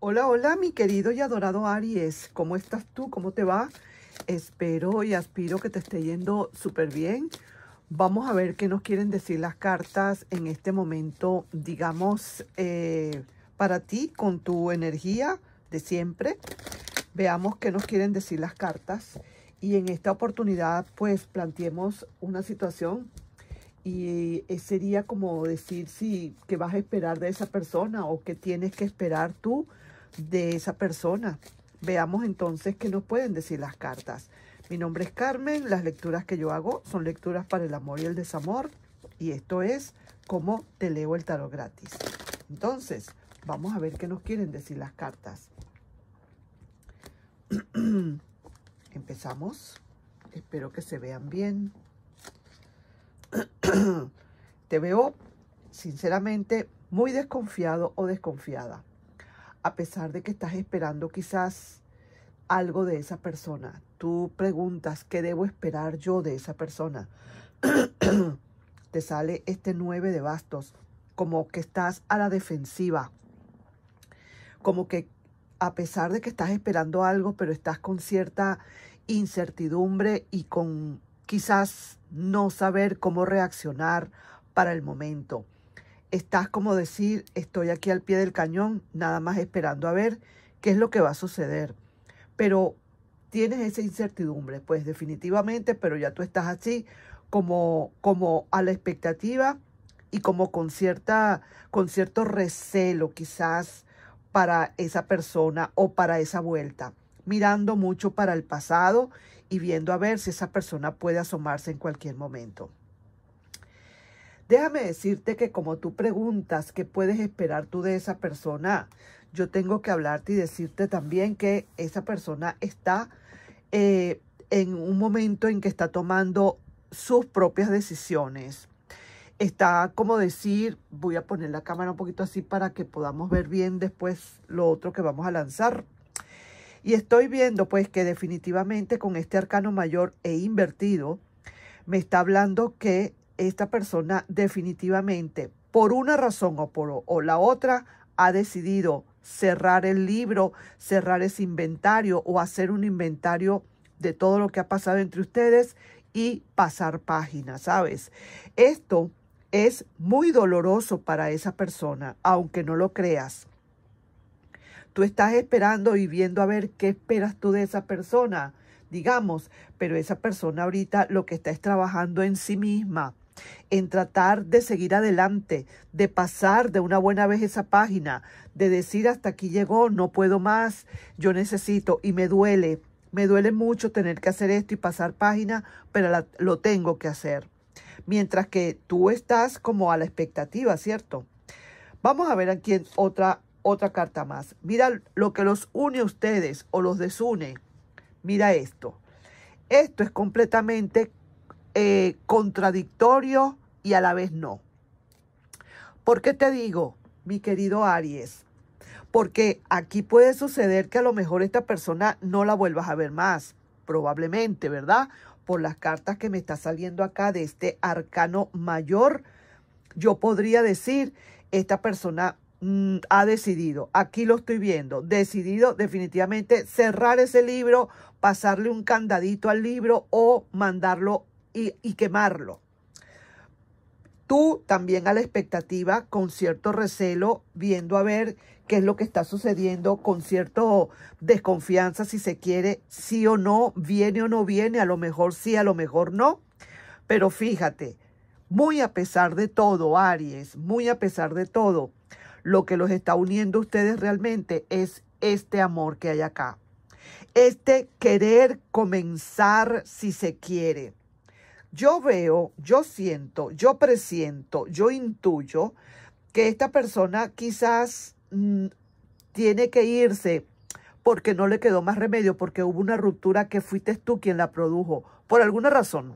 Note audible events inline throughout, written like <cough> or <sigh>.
Hola, hola, mi querido y adorado Aries. ¿Cómo estás tú? ¿Cómo te va? Espero y aspiro que te esté yendo súper bien. Vamos a ver qué nos quieren decir las cartas en este momento, digamos, eh, para ti, con tu energía de siempre. Veamos qué nos quieren decir las cartas. Y en esta oportunidad, pues, planteemos una situación y eh, sería como decir si sí, que vas a esperar de esa persona o qué tienes que esperar tú de esa persona. Veamos entonces qué nos pueden decir las cartas. Mi nombre es Carmen, las lecturas que yo hago son lecturas para el amor y el desamor y esto es como te leo el tarot gratis. Entonces, vamos a ver qué nos quieren decir las cartas. <clears throat> Empezamos. Espero que se vean bien. <clears throat> te veo, sinceramente, muy desconfiado o desconfiada a pesar de que estás esperando quizás algo de esa persona. Tú preguntas, ¿qué debo esperar yo de esa persona? <clears throat> Te sale este nueve de bastos, como que estás a la defensiva, como que a pesar de que estás esperando algo, pero estás con cierta incertidumbre y con quizás no saber cómo reaccionar para el momento estás como decir, estoy aquí al pie del cañón, nada más esperando a ver qué es lo que va a suceder. Pero tienes esa incertidumbre, pues definitivamente, pero ya tú estás así como, como a la expectativa y como con, cierta, con cierto recelo quizás para esa persona o para esa vuelta, mirando mucho para el pasado y viendo a ver si esa persona puede asomarse en cualquier momento. Déjame decirte que como tú preguntas qué puedes esperar tú de esa persona, yo tengo que hablarte y decirte también que esa persona está eh, en un momento en que está tomando sus propias decisiones. Está como decir, voy a poner la cámara un poquito así para que podamos ver bien después lo otro que vamos a lanzar. Y estoy viendo pues que definitivamente con este arcano mayor e invertido, me está hablando que esta persona definitivamente, por una razón o por la otra, ha decidido cerrar el libro, cerrar ese inventario o hacer un inventario de todo lo que ha pasado entre ustedes y pasar páginas, ¿sabes? Esto es muy doloroso para esa persona, aunque no lo creas. Tú estás esperando y viendo a ver qué esperas tú de esa persona, digamos, pero esa persona ahorita lo que está es trabajando en sí misma en tratar de seguir adelante, de pasar de una buena vez esa página, de decir hasta aquí llegó, no puedo más, yo necesito y me duele, me duele mucho tener que hacer esto y pasar página, pero lo tengo que hacer. Mientras que tú estás como a la expectativa, ¿cierto? Vamos a ver aquí otra, otra carta más. Mira lo que los une a ustedes o los desune. Mira esto. Esto es completamente eh, contradictorio y a la vez no. ¿Por qué te digo, mi querido Aries? Porque aquí puede suceder que a lo mejor esta persona no la vuelvas a ver más, probablemente, ¿verdad? Por las cartas que me está saliendo acá de este arcano mayor, yo podría decir, esta persona mm, ha decidido, aquí lo estoy viendo, decidido definitivamente cerrar ese libro, pasarle un candadito al libro o mandarlo y, quemarlo. Tú también a la expectativa, con cierto recelo, viendo a ver qué es lo que está sucediendo, con cierto desconfianza, si se quiere, sí o no, viene o no viene, a lo mejor sí, a lo mejor no. Pero fíjate, muy a pesar de todo, Aries, muy a pesar de todo, lo que los está uniendo a ustedes realmente es este amor que hay acá. Este querer comenzar si se quiere. Yo veo, yo siento, yo presiento, yo intuyo que esta persona quizás mm, tiene que irse porque no le quedó más remedio, porque hubo una ruptura que fuiste tú quien la produjo, por alguna razón,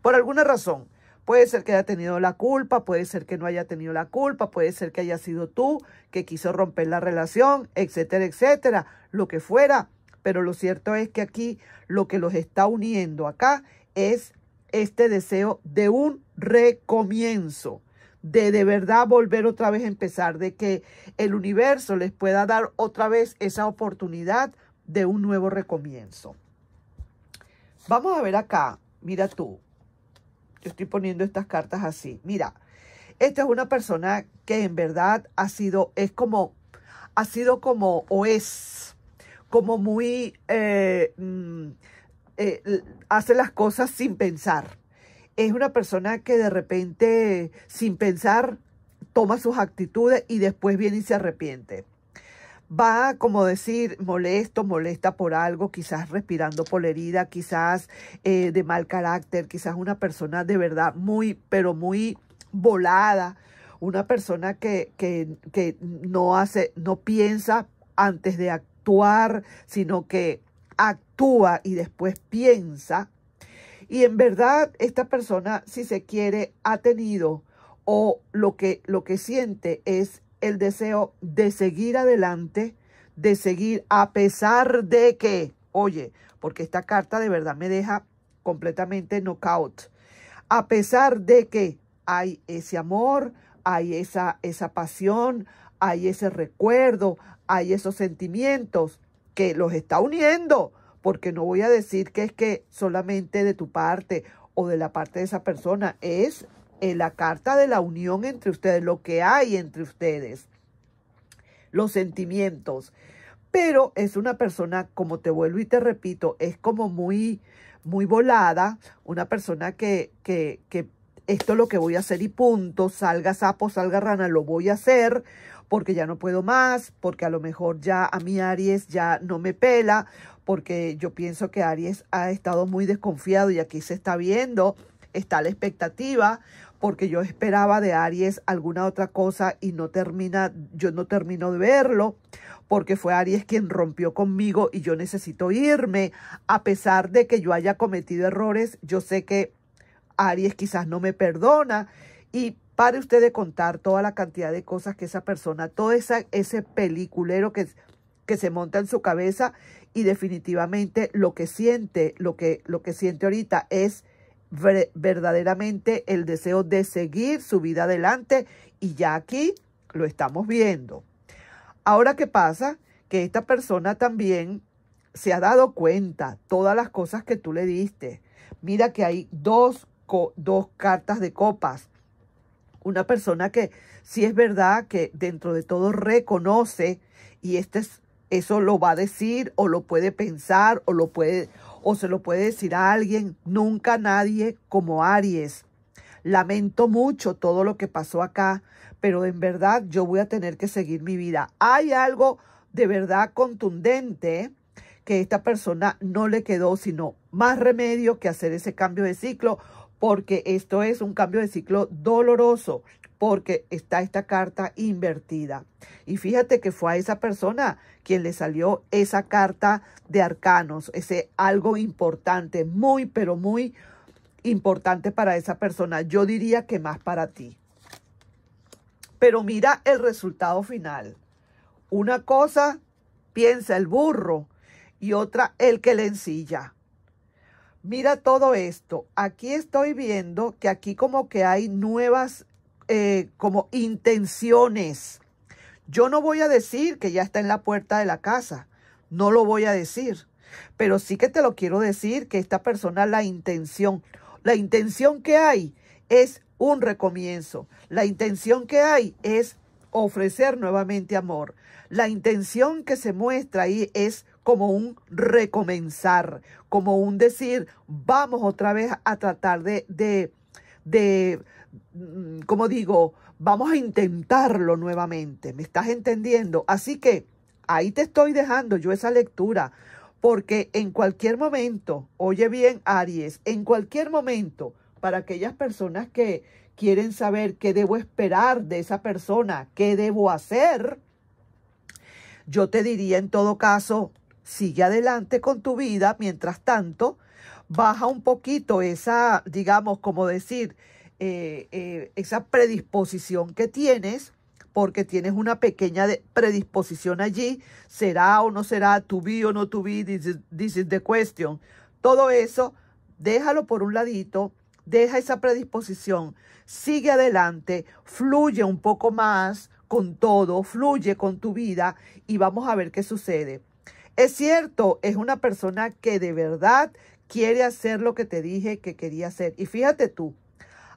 por alguna razón. Puede ser que haya tenido la culpa, puede ser que no haya tenido la culpa, puede ser que haya sido tú que quiso romper la relación, etcétera, etcétera, lo que fuera. Pero lo cierto es que aquí lo que los está uniendo acá es este deseo de un recomienzo, de de verdad volver otra vez a empezar, de que el universo les pueda dar otra vez esa oportunidad de un nuevo recomienzo. Vamos a ver acá, mira tú, yo estoy poniendo estas cartas así, mira, esta es una persona que en verdad ha sido, es como, ha sido como, o es como muy... Eh, mm, eh, hace las cosas sin pensar. Es una persona que de repente, sin pensar, toma sus actitudes y después viene y se arrepiente. Va, como decir, molesto, molesta por algo, quizás respirando por herida, quizás eh, de mal carácter, quizás una persona de verdad muy, pero muy volada, una persona que, que no hace, no piensa antes de actuar, sino que actúa y después piensa. Y en verdad esta persona, si se quiere, ha tenido o lo que, lo que siente es el deseo de seguir adelante, de seguir a pesar de que, oye, porque esta carta de verdad me deja completamente knockout, a pesar de que hay ese amor, hay esa, esa pasión, hay ese recuerdo, hay esos sentimientos, que los está uniendo, porque no voy a decir que es que solamente de tu parte o de la parte de esa persona, es eh, la carta de la unión entre ustedes, lo que hay entre ustedes, los sentimientos. Pero es una persona, como te vuelvo y te repito, es como muy, muy volada, una persona que, que, que esto lo que voy a hacer y punto, salga sapo, salga rana, lo voy a hacer, porque ya no puedo más, porque a lo mejor ya a mi Aries ya no me pela, porque yo pienso que Aries ha estado muy desconfiado y aquí se está viendo, está la expectativa, porque yo esperaba de Aries alguna otra cosa y no termina, yo no termino de verlo, porque fue Aries quien rompió conmigo y yo necesito irme, a pesar de que yo haya cometido errores, yo sé que Aries quizás no me perdona y Pare usted de contar toda la cantidad de cosas que esa persona, todo esa, ese peliculero que, que se monta en su cabeza y definitivamente lo que siente, lo que, lo que siente ahorita es verdaderamente el deseo de seguir su vida adelante y ya aquí lo estamos viendo. Ahora, ¿qué pasa? Que esta persona también se ha dado cuenta todas las cosas que tú le diste. Mira que hay dos, dos cartas de copas una persona que si es verdad que dentro de todo reconoce y este es, eso lo va a decir o lo puede pensar o lo puede o se lo puede decir a alguien, nunca nadie como Aries. Lamento mucho todo lo que pasó acá, pero en verdad yo voy a tener que seguir mi vida. Hay algo de verdad contundente que esta persona no le quedó sino más remedio que hacer ese cambio de ciclo porque esto es un cambio de ciclo doloroso, porque está esta carta invertida. Y fíjate que fue a esa persona quien le salió esa carta de arcanos, ese algo importante, muy, pero muy importante para esa persona. Yo diría que más para ti. Pero mira el resultado final. Una cosa piensa el burro y otra el que le ensilla. Mira todo esto. Aquí estoy viendo que aquí como que hay nuevas eh, como intenciones. Yo no voy a decir que ya está en la puerta de la casa. No lo voy a decir. Pero sí que te lo quiero decir que esta persona, la intención, la intención que hay es un recomienzo. La intención que hay es ofrecer nuevamente amor. La intención que se muestra ahí es como un recomenzar, como un decir, vamos otra vez a tratar de, de, mm, como digo, vamos a intentarlo nuevamente. ¿Me estás entendiendo? Así que ahí te estoy dejando yo esa lectura, porque en cualquier momento, oye bien, Aries, en cualquier momento, para aquellas personas que quieren saber qué debo esperar de esa persona, qué debo hacer, yo te diría en todo caso, sigue adelante con tu vida, mientras tanto, baja un poquito esa, digamos, como decir, eh, eh, esa predisposición que tienes, porque tienes una pequeña predisposición allí, será o no será, tu be o no tu be, this is, this the question. Todo eso, déjalo por un ladito, deja esa predisposición, sigue adelante, fluye un poco más con todo, fluye con tu vida y vamos a ver qué sucede. Es cierto, es una persona que de verdad quiere hacer lo que te dije que quería hacer. Y fíjate tú,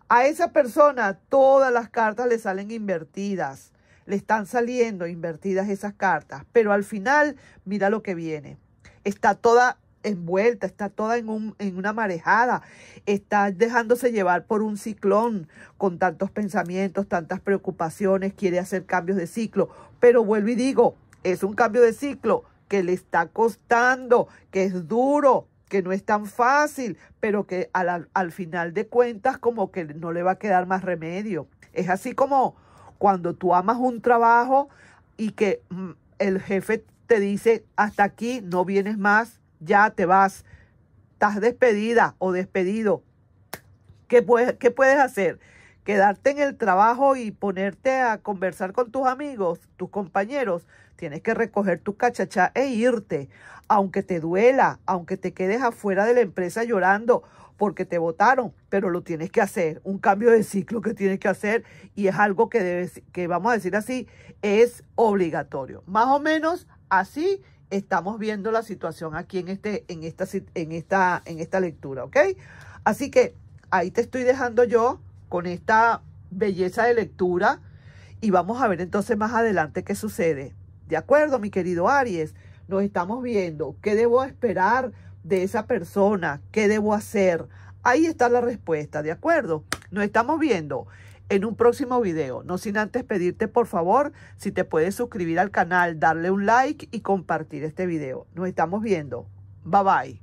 a esa persona todas las cartas le salen invertidas. Le están saliendo invertidas esas cartas. Pero al final, mira lo que viene. Está toda envuelta, está toda en, un, en una marejada, está dejándose llevar por un ciclón con tantos pensamientos, tantas preocupaciones, quiere hacer cambios de ciclo. Pero vuelvo y digo, es un cambio de ciclo que le está costando, que es duro, que no es tan fácil, pero que al, final de cuentas como que no le va a quedar más remedio. Es así como cuando tú amas un trabajo y que mm, el jefe te dice, hasta aquí, no vienes más, ya te vas, estás despedida o despedido. ¿Qué, qué puedes hacer? quedarte en el trabajo y ponerte a conversar con tus amigos, tus compañeros, tienes que recoger tu cachacha e irte, aunque te duela, aunque te quedes afuera de la empresa llorando porque te votaron, pero lo tienes que hacer, un cambio de ciclo que tienes que hacer y es algo que debes, que vamos a decir así, es obligatorio. Más o menos así estamos viendo la situación aquí en, este, en, esta, en, esta, en esta lectura, ¿ok? Así que ahí te estoy dejando yo con esta belleza de lectura y vamos a ver entonces más adelante qué sucede. De acuerdo, mi querido Aries, nos estamos viendo. ¿Qué debo esperar de esa persona? ¿Qué debo hacer? Ahí está la respuesta, ¿de acuerdo? Nos estamos viendo en un próximo video. No sin antes pedirte, por favor, si te puedes suscribir al canal, darle un like y compartir este video. Nos estamos viendo. Bye bye.